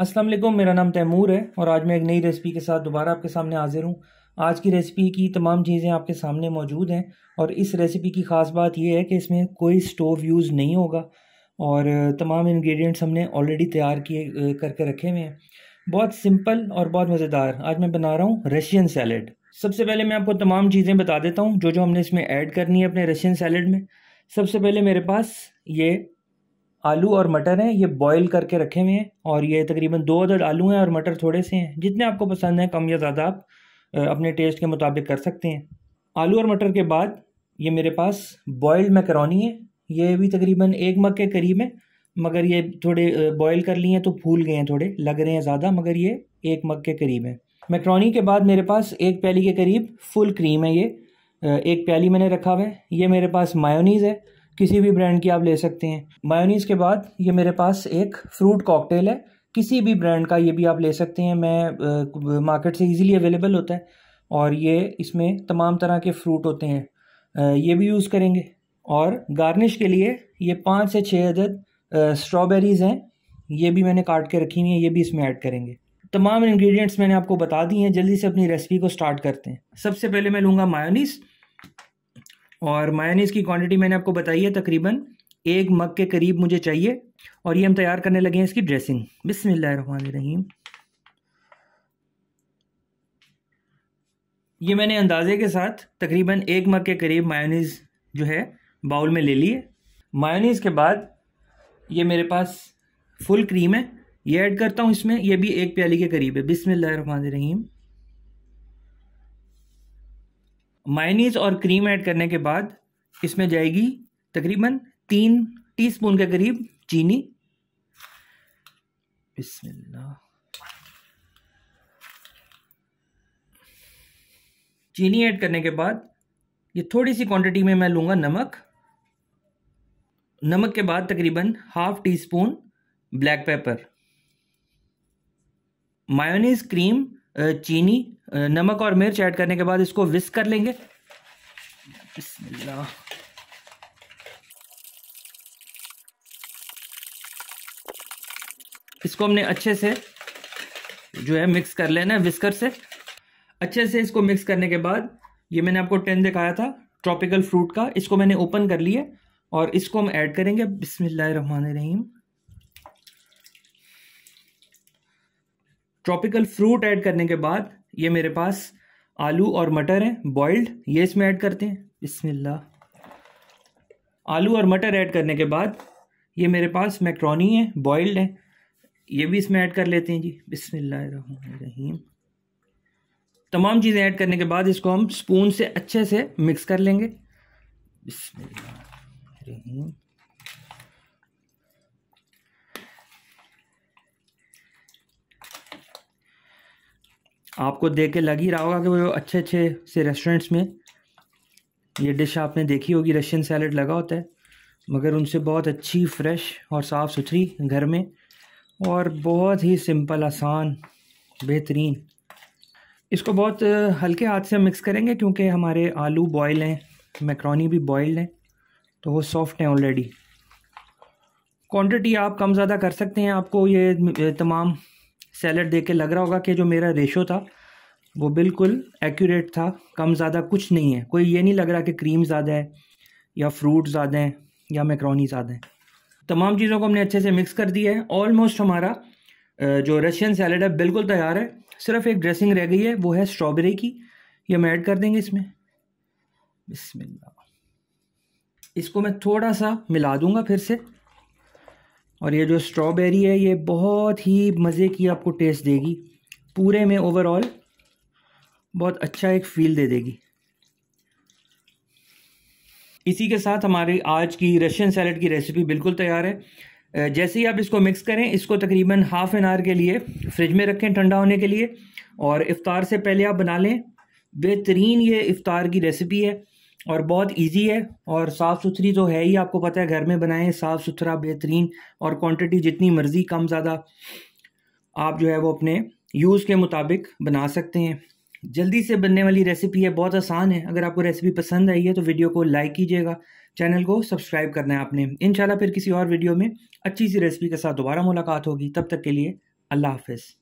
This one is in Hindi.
अस्सलाम वालेकुम मेरा नाम तैमूर है और आज मैं एक नई रेसिपी के साथ दोबारा आपके सामने हाजिर हूँ आज की रेसिपी की तमाम चीज़ें आपके सामने मौजूद हैं और इस रेसिपी की ख़ास बात यह है कि इसमें कोई स्टोव यूज़ नहीं होगा और तमाम इंग्रेडिएंट्स हमने ऑलरेडी तैयार किए करके रखे हुए हैं बहुत सिंपल और बहुत मज़ेदार आज मैं बना रहा हूँ रशियन सैलड सबसे पहले मैं आपको तमाम चीज़ें बता देता हूँ जो जो हमने इसमें ऐड करनी है अपने रशियन सैलड में सबसे पहले मेरे पास ये आलू और मटर हैं ये बॉईल करके रखे हुए हैं और ये तकरीबन दो अदर आलू हैं और मटर थोड़े से हैं जितने आपको पसंद हैं कम या ज़्यादा आप अपने टेस्ट के मुताबिक कर सकते हैं आलू और मटर के बाद ये मेरे पास बॉयल्ड मैकरोनी है ये भी तकरीबन एक मग के करीब है मगर ये थोड़े बॉयल कर लिए हैं तो फूल गए हैं थोड़े लग रहे हैं ज़्यादा मगर ये एक मग के करीब है मैकरोनी के बाद मेरे पास एक प्याली के करीब फुल क्रीम है ये एक प्याली मैंने रखा हुआ है ये मेरे पास मायोनीज़ है किसी भी ब्रांड की आप ले सकते हैं मायोनीज़ के बाद ये मेरे पास एक फ्रूट कॉकटेल है किसी भी ब्रांड का ये भी आप ले सकते हैं मैं मार्केट से इजीली अवेलेबल होता है और ये इसमें तमाम तरह के फ्रूट होते हैं ये भी यूज़ करेंगे और गार्निश के लिए ये पाँच से छः अदद स्ट्रॉबेरीज़ हैं ये भी मैंने काट के रखी हुई है ये भी इसमें ऐड करेंगे तमाम इंग्रेडिएंट्स मैंने आपको बता दी हैं जल्दी से अपनी रेसिपी को स्टार्ट करते हैं सबसे पहले मैं लूँगा मायोनीज़ और मायोनीस की क्वांटिटी मैंने आपको बताई है तकरीबन एक मग के करीब मुझे चाहिए और ये हम तैयार करने लगे हैं इसकी ड्रेसिंग बिसमीम ये मैंने अंदाज़े के साथ तकरीबन एक मग के करीब मायोनीज़ जो है बाउल में ले ली है मायोनीज़ के बाद ये मेरे पास फुल क्रीम है ये ऐड करता हूँ इसमें ये भी एक प्याली के करीब है बिसमीम मायनीज और क्रीम ऐड करने के बाद इसमें जाएगी तकरीबन तीन टीस्पून के करीब चीनी बिस्मिल्लाह चीनी ऐड करने के बाद ये थोड़ी सी क्वांटिटी में मैं लूँगा नमक नमक के बाद तकरीबन half teaspoon black pepper mayonnaise cream चीनी नमक और मिर्च ऐड करने के बाद इसको विस्क कर लेंगे इसको हमने अच्छे से जो है मिक्स कर लेना है विस्कर से अच्छे से इसको मिक्स करने के बाद ये मैंने आपको टेन दिखाया था ट्रॉपिकल फ्रूट का इसको मैंने ओपन कर लिया और इसको हम ऐड करेंगे बिसमिल्ल रहीम ट्रॉपिकल फ्रूट ऐड करने के बाद ये मेरे पास आलू और मटर हैं बॉइल्ड ये इसमें ऐड करते हैं बिस्मिल्ला आलू और मटर ऐड करने के बाद ये मेरे पास मैक्रोनी है बॉइल्ड है ये भी इसमें ऐड कर लेते हैं जी बिस्मिल्लाहिर्रहमानिर्रहीम तमाम चीज़ें ऐड करने के बाद इसको हम स्पून से अच्छे से मिक्स कर लेंगे बिस्मिल्लाहिर्रहमानिर्रहीम आपको देख के लग ही रहा होगा कि वो अच्छे अच्छे से रेस्टोरेंट्स में ये डिश आपने देखी होगी रशियन सैलड लगा होता है मगर उनसे बहुत अच्छी फ्रेश और साफ़ सुथरी घर में और बहुत ही सिंपल आसान बेहतरीन इसको बहुत हल्के हाथ से मिक्स करेंगे क्योंकि हमारे आलू बॉयल हैं मैक्रोनी भी बॉयल्ड हैं तो वो सॉफ्ट हैं ऑलरेडी क्वांटिटी आप कम ज़्यादा कर सकते हैं आपको ये तमाम सैलड देख के लग रहा होगा कि जो मेरा रेशो था वो बिल्कुल एक्यूरेट था कम ज़्यादा कुछ नहीं है कोई ये नहीं लग रहा कि क्रीम ज़्यादा है या फ्रूट ज़्यादा हैं या मैक्रोनी ज़्यादा हैं तमाम चीज़ों को हमने अच्छे से मिक्स कर दिया है ऑलमोस्ट हमारा जो रशियन सैलड है बिल्कुल तैयार है सिर्फ एक ड्रेसिंग रह गई है वो है स्ट्रॉबेरी की ये हम ऐड कर देंगे इसमें बिस्मिल्लाह इसको मैं थोड़ा सा मिला दूंगा फिर से और ये जो स्ट्रॉबेरी है ये बहुत ही मज़े की आपको टेस्ट देगी पूरे में ओवरऑल बहुत अच्छा एक फील दे देगी इसी के साथ हमारी आज की रशियन सैलड की रेसिपी बिल्कुल तैयार है जैसे ही आप इसको मिक्स करें इसको तकरीबन हाफ़ एन आवर के लिए फ्रिज में रखें ठंडा होने के लिए और इफ़ार से पहले आप बना लें बेहतरीन ये इफ़ार की रेसिपी है और बहुत इजी है और साफ़ सुथरी तो है ही आपको पता है घर में बनाएं साफ़ सुथरा बेहतरीन और क्वांटिटी जितनी मर्ज़ी कम ज़्यादा आप जो है वो अपने यूज़ के मुताबिक बना सकते हैं जल्दी से बनने वाली रेसिपी है बहुत आसान है अगर आपको रेसिपी पसंद आई है तो वीडियो को लाइक कीजिएगा चैनल को सब्सक्राइब करना है आपने इन फिर किसी और वीडियो में अच्छी सी रेसिपी के साथ दोबारा मुलाकात होगी तब तक के लिए अल्लाह हाफिज़